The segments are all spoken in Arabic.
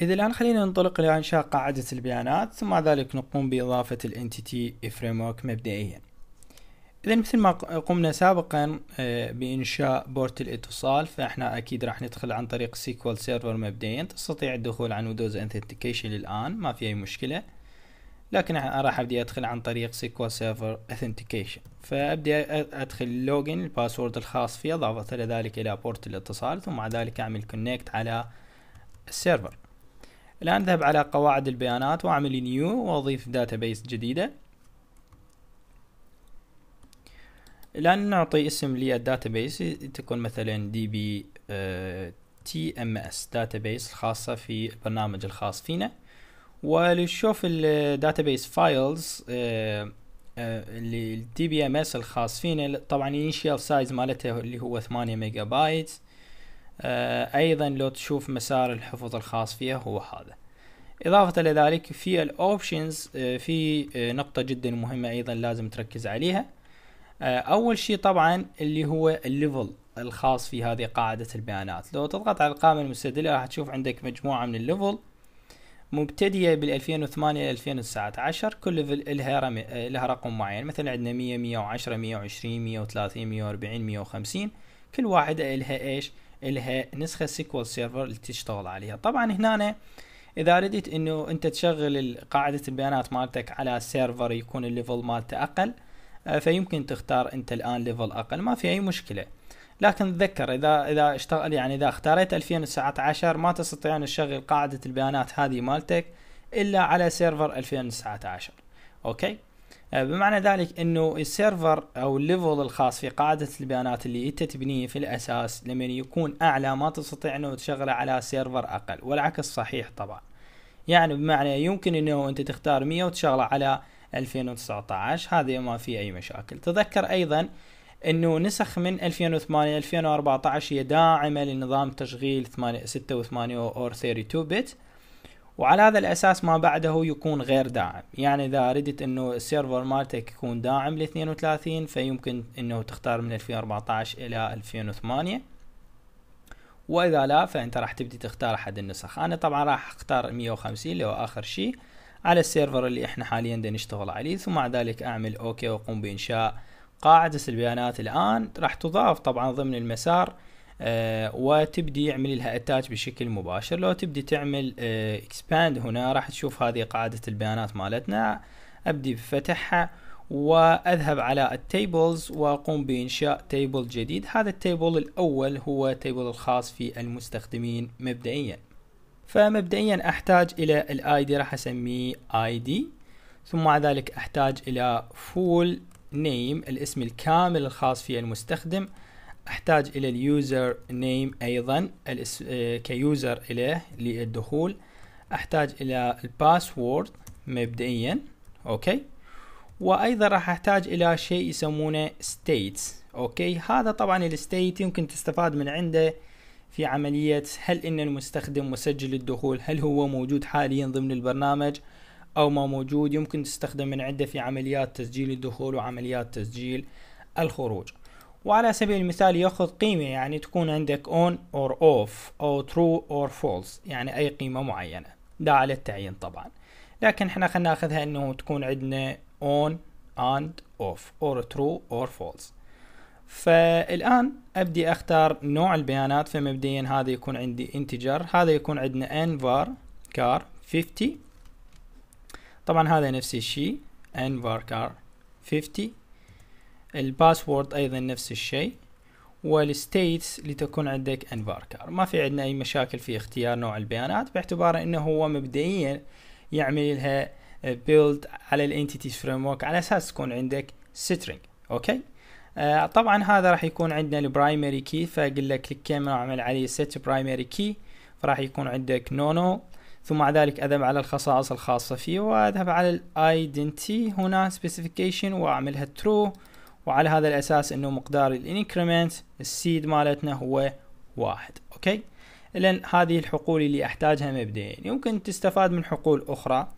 إذا الآن خلينا ننطلق إلى إنشاء قاعدة البيانات ثم بعد ذلك نقوم بإضافة الانتيتي فريمورك مبدئيا إذا مثل ما قمنا سابقا آه، بإنشاء بورت الاتصال فإحنا أكيد راح ندخل عن طريق سيكوال سيرفر مبدئيا تستطيع الدخول عن ويندوز أنثنتيكيشن الآن ما في أي مشكلة لكن أنا راح أبدي أدخل عن طريق سيكوال سيرفر أثنتيكيشن فأبدي أدخل اللوجن الباسورد الخاص فيه إضافة ذلك إلى بورت الاتصال ثم ذلك أعمل كونكت على السيرفر الآن ذهب على قواعد البيانات وأعمل نيو وأضيف داتابيس جديدة الآن نعطي اسم للداتابيس تكون مثلا دي بي تي ام اس داتابيس الخاصة في البرنامج الخاص فينا ولشوف الداتابيس فايلز اللي الدي بي ام اس الخاص فينا طبعا الانيشال سايز مالته اللي هو 8 ميجا بايت آه، ايضا لو تشوف مسار الحفظ الخاص فيها هو هذا إضافة لذلك في الأوبشنز آه، في آه، نقطة جدا مهمة أيضا لازم تركز عليها آه، أول شيء طبعا اللي هو الليفل الخاص في هذه قاعدة البيانات لو تضغط على القائمة المستدلة راح تشوف عندك مجموعة من الليفل مبتدية بال 2008 إلى 2019 كل ليفل لها لها رقم معين مثلا عندنا 100 110 120 130 140 150 كل واحدة لها ايش؟ لها نسخة سيكوال سيرفر اللي تشتغل عليها طبعا هنا أنا اذا رديت انه انت تشغل قاعده البيانات مالتك على سيرفر يكون الليفل مالته اقل آه، فيمكن تختار انت الان ليفل اقل ما في اي مشكله لكن تذكر اذا اذا اشتغل يعني اذا اختاريت 2019 ما تستطيع ان تشغل قاعده البيانات هذه مالتك الا على سيرفر 2019 اوكي آه، بمعنى ذلك انه السيرفر او الليفل الخاص في قاعده البيانات اللي انت تبنيه في الاساس لما يكون اعلى ما تستطيع انه تشغله على سيرفر اقل والعكس صحيح طبعا يعني بمعنى يمكن انه انت تختار 100 وتشغله على 2019 هذا ما في اي مشاكل تذكر ايضا انه نسخ من 2008 2014 هي داعمه لنظام تشغيل 86 او 32 بت وعلى هذا الاساس ما بعده يكون غير داعم يعني اذا ردت انه السيرفر مالتك يكون داعم ل 32 فيمكن انه تختار من 2014 الى 2008 واذا لا فانت راح تبدي تختار احد النسخ انا طبعا راح اختار 150 اللي هو اخر شيء على السيرفر اللي احنا حاليا بدنا نشتغل عليه ثم بعد ذلك اعمل اوكي واقوم بانشاء قاعدة البيانات الان راح تضاف طبعا ضمن المسار آه، وتبدي يعمل لها اتاتش بشكل مباشر لو تبدي تعمل اكسباند آه، هنا راح تشوف هذه قاعدة البيانات مالتنا ابدي بفتحها واذهب على التيبلز واقوم بانشاء تيبل جديد هذا التيبل الاول هو تيبل الخاص في المستخدمين مبدئيا فمبدئيا احتاج الى الاي دي راح اسميه اي دي ثم بعد ذلك احتاج الى فول نيم الاسم الكامل الخاص في المستخدم احتاج الى اليوزر نيم ايضا آه، كيوزر اليه للدخول احتاج الى الباسورد مبدئيا اوكي وايضا راح احتاج الى شيء يسمونه ستيتس اوكي هذا طبعا الستيت يمكن تستفاد من عنده في عملية هل ان المستخدم مسجل الدخول هل هو موجود حاليا ضمن البرنامج او ما موجود يمكن تستخدم من عنده في عمليات تسجيل الدخول وعمليات تسجيل الخروج وعلى سبيل المثال ياخذ قيمة يعني تكون عندك on or off أو true or false يعني أي قيمة معينة دا على التعيين طبعا لكن احنا خلنا ناخذها انه تكون عندنا on and off or true or false فالآن أبدي أختار نوع البيانات فمبدئيا هذا يكون عندي انتجر هذا يكون عندنا nvar car 50 طبعا هذا نفس الشيء nvar car 50 الباسورد ايضا نفس الشيء والستيتس لتكون عندك انفاركار ما في عندنا اي مشاكل في اختيار نوع البيانات باعتبار انه هو مبدئيا يعمل لها بيلد على الانتيتيز فريم على اساس تكون عندك سترينج اوكي آه طبعا هذا راح يكون عندنا البرايمري كي فاقول لك كليك كاميرا اعمل عليه سيت برايمري كي فراح يكون عندك نونو ثم بعد ذلك اذهب على الخصائص الخاصه فيه واذهب على الايدنتي هنا سبيسيفيكيشن واعملها ترو وعلى هذا الاساس انه مقدار الانكريمنت السيد مالتنا هو واحد اوكي اذا هذه الحقول اللي احتاجها مبدئيا يمكن تستفاد من حقول اخرى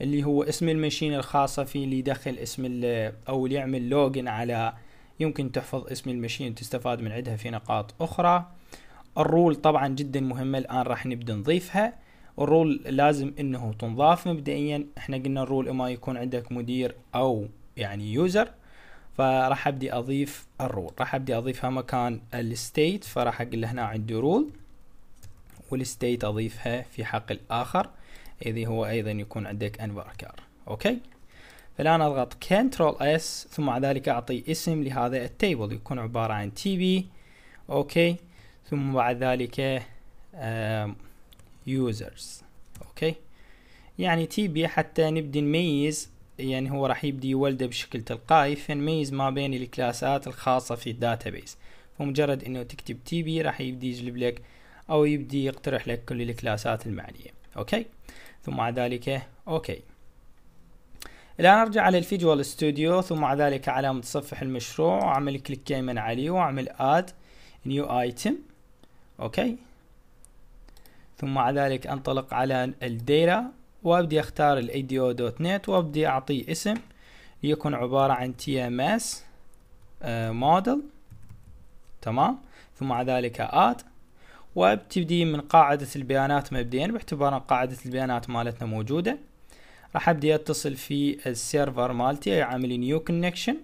اللي هو اسم المشين الخاصة فيه اللي يدخل اسم او اللي يعمل لوجن على يمكن تحفظ اسم المشين تستفاد من عدها في نقاط اخرى الرول طبعا جدا مهمة الان راح نبدأ نضيفها الرول لازم انه تنضاف مبدئيا احنا قلنا الرول اما يكون عندك مدير او يعني يوزر فراح ابدي اضيف الرول راح ابدي اضيفها مكان الستيت فراح اقول هنا عندي رول والستيت اضيفها في حق الاخر اذا هو ايضا يكون عندك انفاركر اوكي فالان اضغط كنترول اس ثم بعد ذلك اعطي اسم لهذا التيبل يكون عبارة عن تي بي اوكي ثم بعد ذلك يوزرز اوكي يعني تي بي حتى نبدي نميز يعني هو راح يبدي يولده بشكل تلقائي فنميز ما بين الكلاسات الخاصة في الداتابيس فمجرد انه تكتب تي بي راح يبدي يجلب لك او يبدي يقترح لك كل الكلاسات المعنية اوكي ثم مع ذلك اوكي الان ارجع على الفيجوال ستوديو ثم مع ذلك على متصفح المشروع واعمل كليك يمين عليه واعمل اد نيو ايتم اوكي ثم مع ذلك انطلق على الديتا وابدي اختار الايديو دوت نت وابدي اعطيه اسم يكون عبارة عن تي ام اس موديل تمام ثم بعد ذلك ات وابتدي من قاعدة البيانات مبدئيا باعتبار ان قاعدة البيانات مالتنا موجودة راح ابدي اتصل في السيرفر مالتي عامل نيو كونكشن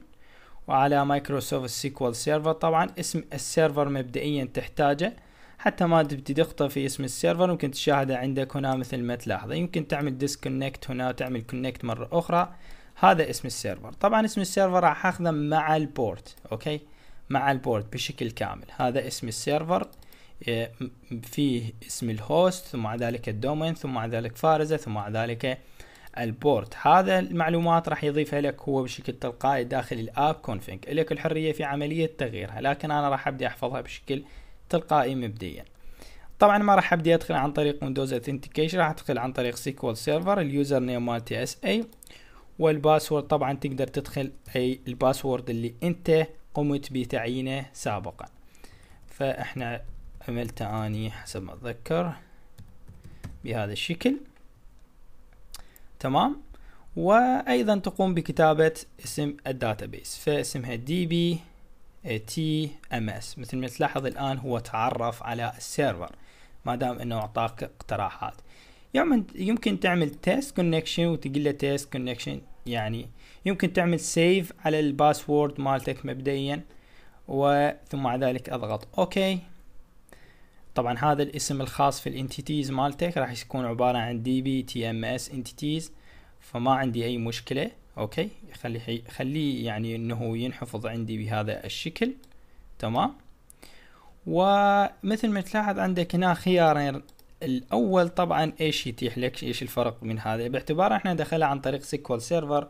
وعلى مايكروسوفت سيكوال سيرفر طبعا اسم السيرفر مبدئيا تحتاجه حتى ما تبدي تخطى في اسم السيرفر ممكن تشاهده عندك هنا مثل ما تلاحظه يمكن تعمل ديسكونكت هنا وتعمل كونكت مرة أخرى هذا اسم السيرفر طبعا اسم السيرفر راح اخذه مع البورت اوكي مع البورت بشكل كامل هذا اسم السيرفر اه، فيه اسم الهوست ثم بعد ذلك الدومين ثم بعد ذلك فارزة ثم بعد ذلك البورت هذا المعلومات راح يضيفها لك هو بشكل تلقائي داخل الاب كونفينج لك الحرية في عملية تغييرها لكن انا راح ابدي احفظها بشكل تلقائي مبدئيا طبعا ما راح ابدي ادخل عن طريق ويندوز اثنتيكيشن راح ادخل عن طريق سيكوال سيرفر اليوزر نيم مالتي اس اي والباسورد طبعا تقدر تدخل اي الباسورد اللي انت قمت بتعيينه سابقا فاحنا عملت اني حسب ما اتذكر بهذا الشكل تمام وايضا تقوم بكتابة اسم الداتابيس فاسمها دي بي تي ام اس مثل ما تلاحظ الان هو تعرف على السيرفر ما دام انه اعطاك اقتراحات يمكن تعمل تيست كونكشن وتقول له تيست كونكشن يعني يمكن تعمل سيف على الباسورد مالتك مبدئيا وثم بعد ذلك اضغط اوكي طبعا هذا الاسم الخاص في الانتيتيز مالتك راح يكون عبارة عن دي بي تي ام اس انتيتيز فما عندي اي مشكلة اوكي خليه خلي يعني انه ينحفظ عندي بهذا الشكل تمام ومثل ما تلاحظ عندك هنا خيارين الاول طبعا ايش يتيح لك ايش الفرق من هذا باعتبار احنا دخلها عن طريق سيكوال سيرفر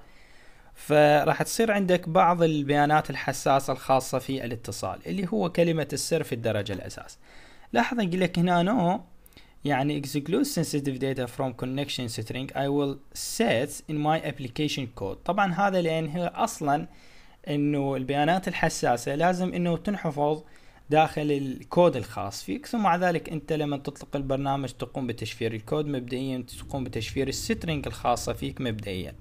فراح تصير عندك بعض البيانات الحساسة الخاصة في الاتصال اللي هو كلمة السر في الدرجة الأساس لاحظ يقول لك هنا نو يعني exclude sensitive data from connection string I will set in my application code طبعا هذا لان هي اصلا انه البيانات الحساسه لازم انه تنحفظ داخل الكود الخاص فيك ثم مع ذلك انت لما تطلق البرنامج تقوم بتشفير الكود مبدئيا تقوم بتشفير السترينج الخاصه فيك مبدئيا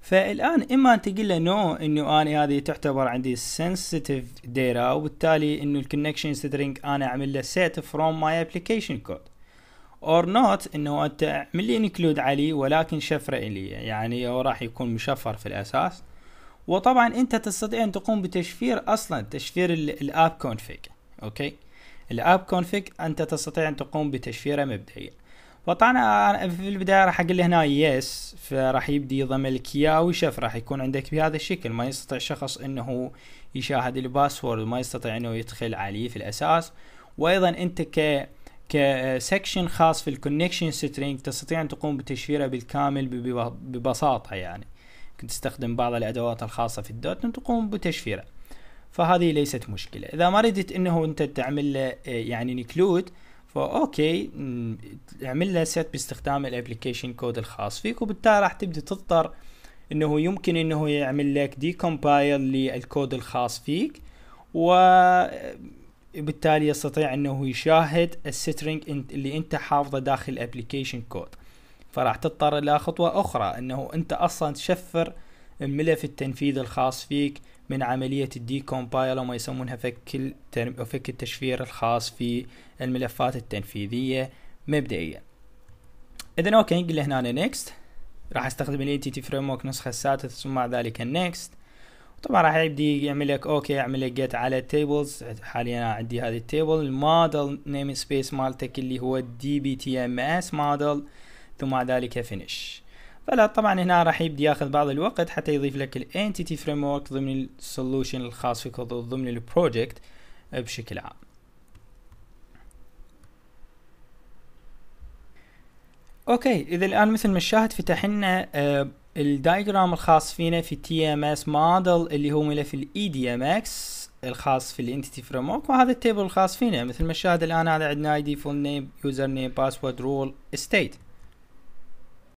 فالان اما تقول له نو انه انا هذه تعتبر عندي sensitive data وبالتالي انه الكونكشن سترينج انا اعمل له set from my application code اور نوت انه انت اعمل لي انكلود علي ولكن شفره لي يعني هو راح يكون مشفر في الاساس وطبعا انت تستطيع ان تقوم بتشفير اصلا تشفير الاب كونفيج اوكي الاب كونفيج انت تستطيع ان تقوم بتشفيره مبدئيا فطبعا في البدايه راح اقول هنا يس فراح يبدي يضم لك اياه ويشف راح يكون عندك بهذا الشكل ما يستطيع شخص انه يشاهد الباسورد ما يستطيع انه يدخل عليه في الاساس وايضا انت ك كسكشن خاص في الكونكشن سترينج تستطيع ان تقوم بتشفيره بالكامل ببساطه يعني كنت تستخدم بعض الادوات الخاصه في الدوت نت تقوم بتشفيره فهذه ليست مشكله اذا ما ردت انه انت تعمل له يعني نكلود فاوكي اعمل له سيت باستخدام الابلكيشن كود الخاص فيك وبالتالي راح تبدا تضطر انه يمكن انه يعمل لك دي كومبايل للكود الخاص فيك و بالتالي يستطيع انه يشاهد السترينج اللي انت حافظه داخل الابلكيشن كود فراح تضطر الى خطوه اخرى انه انت اصلا تشفر الملف التنفيذ الخاص فيك من عملية الدي كومبايل وما يسمونها فك فك التشفير الخاص في الملفات التنفيذية مبدئيا اذا اوكي نقل هنا نيكست راح استخدم ال NTT فريم ورك نسخة السادسة ثم بعد ذلك النكست طبعا راح يبدي يعمل لك اوكي يعمل لك جيت على التيبلز حاليا انا عندي هذه التيبل الموديل نيم سبيس مالتك اللي هو الدي بي تي ام اس مودل ثم بعد ذلك فينيش فلا طبعا هنا راح يبدي ياخذ بعض الوقت حتى يضيف لك الانتيتي فريم ورك ضمن السولوشن الخاص فيك ضمن البروجكت بشكل عام اوكي اذا الان مثل ما شاهد فتح لنا آه، الدايجرام الخاص فينا في تي ام اس موديل اللي هو ملف الاي دي e ام اكس الخاص في الانتيتي فريم ورك وهذا التيبل الخاص فينا مثل ما شاهد الان هذا عندنا اي دي فول نيم يوزر نيم باسورد رول ستيت